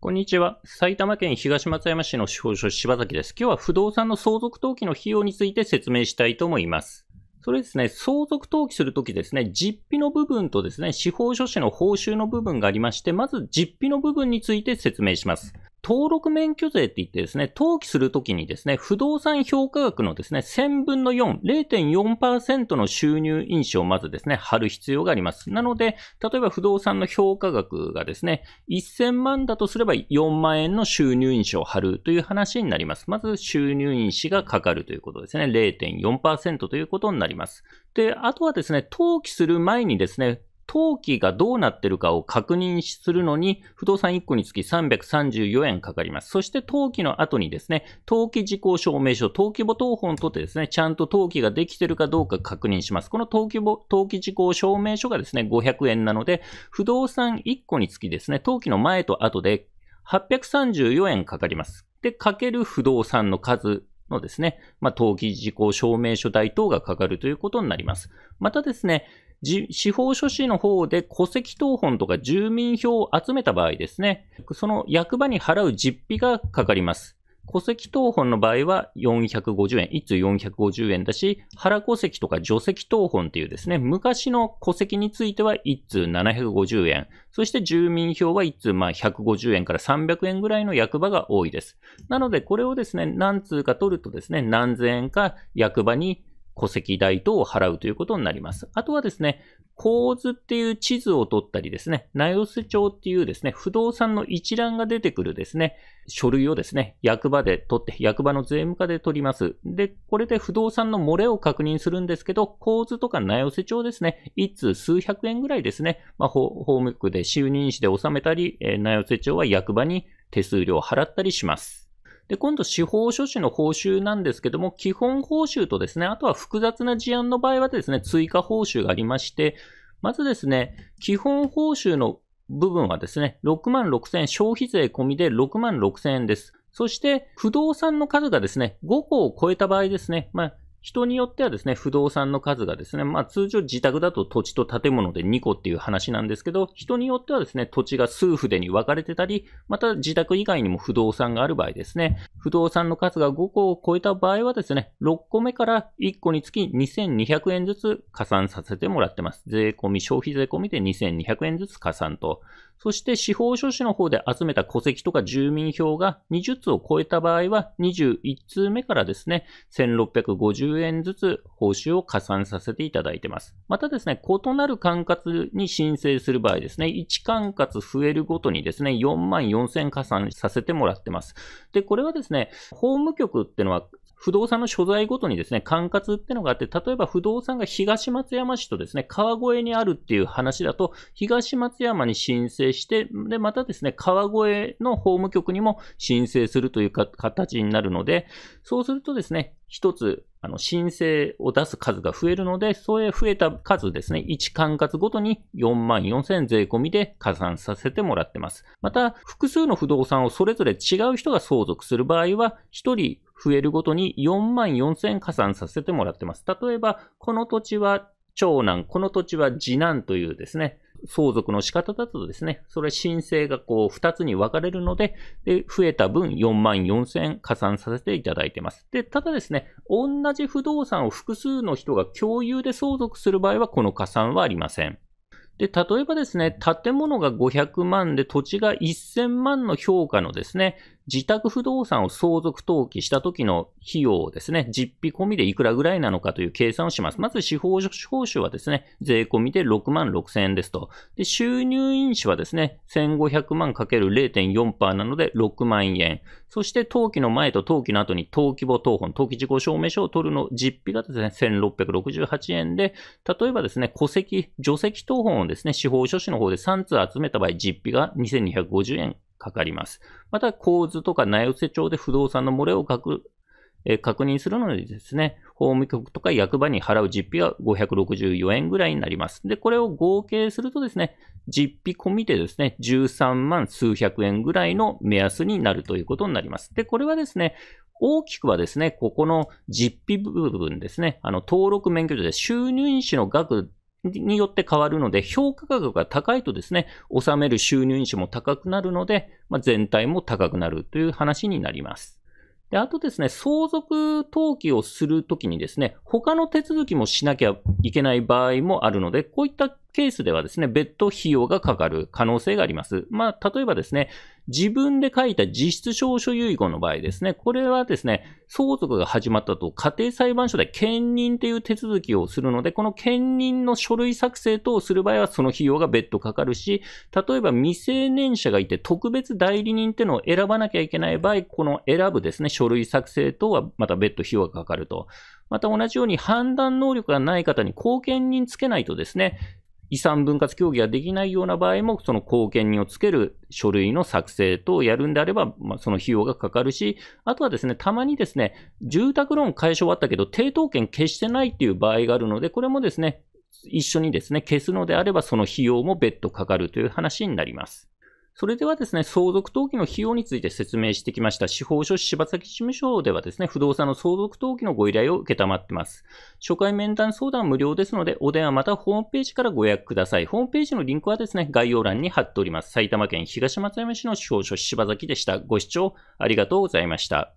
こんにちは。埼玉県東松山市の司法書士柴崎です。今日は不動産の相続登記の費用について説明したいと思います。それですね、相続登記するときですね、実費の部分とですね、司法書士の報酬の部分がありまして、まず実費の部分について説明します。登録免許税って言ってですね、登記するときにですね、不動産評価額のですね、1000分の4、0.4%の収入印紙をまずですね、貼る必要があります。なので、例えば不動産の評価額がですね、1000万だとすれば4万円の収入印紙を貼るという話になります。まず収入印紙がかかるということですね。0.4%ということになります。で、あとはですね、登記する前にですね、登記がどうなってるかを確認するのに、不動産1個につき334円かかります。そして登記の後にですね、登記事項証明書、登記簿等本とってですね、ちゃんと登記ができてるかどうか確認します。この登記簿、登記事項証明書がですね、500円なので、不動産1個につきですね、登記の前と後で834円かかります。で、かける不動産の数のですね、まあ、登記事項証明書代等がかかるということになります。またですね、司法書士の方で戸籍謄本とか住民票を集めた場合ですね、その役場に払う実費がかかります。戸籍謄本の場合は450円、1通450円だし、原戸籍とか除籍謄本っていうですね、昔の戸籍については一通750円、そして住民票は一通まあ150円から300円ぐらいの役場が多いです。なのでこれをですね、何通か取るとですね、何千円か役場に戸籍代等を払うということになります。あとはですね、構図っていう地図を取ったりですね、名寄せ町っていうですね、不動産の一覧が出てくるですね、書類をですね、役場で取って、役場の税務課で取ります。で、これで不動産の漏れを確認するんですけど、構図とか名寄せ町ですね、一通数百円ぐらいですね、まあ、法務局で就任しで納めたり、えー、名寄せ町は役場に手数料を払ったりします。で、今度、司法書士の報酬なんですけども、基本報酬とですね、あとは複雑な事案の場合はですね、追加報酬がありまして、まずですね、基本報酬の部分はですね、6万6千、円、消費税込みで6万6千円です。そして、不動産の数がですね、5個を超えた場合ですね、まあ、人によってはですね、不動産の数がですね、まあ通常自宅だと土地と建物で2個っていう話なんですけど、人によってはですね、土地が数筆に分かれてたり、また自宅以外にも不動産がある場合ですね、不動産の数が5個を超えた場合はですね、6個目から1個につき2200円ずつ加算させてもらってます。税込み、消費税込みで2200円ずつ加算と。そして司法書士の方で集めた戸籍とか住民票が20通を超えた場合は、21通目からですね、1650 10円ずつ報酬を加算させていただいてます。またですね、異なる管轄に申請する場合ですね、1管轄増えるごとにですね、4万4000加算させてもらってます。で、これはですね、法務局ってのは不動産の所在ごとにですね、管轄ってのがあって、例えば不動産が東松山市とですね、川越にあるっていう話だと、東松山に申請して、で、またですね、川越の法務局にも申請するという形になるので、そうするとですね、一つ、あの、申請を出す数が増えるので、そう増えた数ですね、1管轄ごとに4万4000税込みで加算させてもらってます。また、複数の不動産をそれぞれ違う人が相続する場合は、1人増えるごとに4万4000円加算させてもらってます。例えば、この土地は長男、この土地は次男というですね、相続の仕方だとですね、それ申請がこう2つに分かれるので、で増えた分4万4000円加算させていただいてます。で、ただですね、同じ不動産を複数の人が共有で相続する場合は、この加算はありません。で、例えばですね、建物が500万で土地が1000万の評価のですね、自宅不動産を相続登記した時の費用をですね、実費込みでいくらぐらいなのかという計算をします。まず、司法報酬はですね、税込みで6万6千円ですと。で、収入印紙はですね、1500万 ×0.4% なので6万円。そして、登記の前と登記の後に登記簿登本、登記事故証明書を取るの、実費がですね、1668円で、例えばですね、戸籍、除籍登本をですね、司法書士の方で3通集めた場合、実費が2250円かかります。また、構図とか名寄せ帳で不動産の漏れを確,、えー、確認するのでですね、法務局とか役場に払う実費は564円ぐらいになります。で、これを合計するとですね、実費込みでですね、13万数百円ぐらいの目安になるということになります。で、これはですね、大きくはですね、ここの実費部分ですね、あの、登録免許証で収入印紙の額によって変わるので、評価額が高いとですね、納める収入印紙も高くなるので、まあ、全体も高くなるという話になります。で、あとですね、相続登記をするときにですね、他の手続きもしなきゃいけない場合もあるので、こういったケースではですね、別途費用がかかる可能性があります。まあ、例えばですね、自分で書いた実質証書遺言の場合ですね、これはですね、相続が始まったと家庭裁判所で兼任という手続きをするので、この兼任の書類作成等をする場合はその費用が別途かかるし、例えば未成年者がいて特別代理人っていうのを選ばなきゃいけない場合、この選ぶですね、書類作成等はまた別途費用がかかると。また同じように判断能力がない方に後見人つけないとですね、遺産分割協議ができないような場合も、その貢献人をつける書類の作成等をやるんであれば、まあ、その費用がかかるし、あとはですね、たまにですね、住宅ローン解消終あったけど、抵当権消してないっていう場合があるので、これもですね、一緒にですね、消すのであれば、その費用も別途かかるという話になります。それではですね、相続登記の費用について説明してきました司法書士柴崎事務所ではですね、不動産の相続登記のご依頼を受けたまってます。初回面談相談無料ですので、お電話またホームページからご予約ください。ホームページのリンクはですね、概要欄に貼っております。埼玉県東松山市の司法書士柴崎でした。ご視聴ありがとうございました。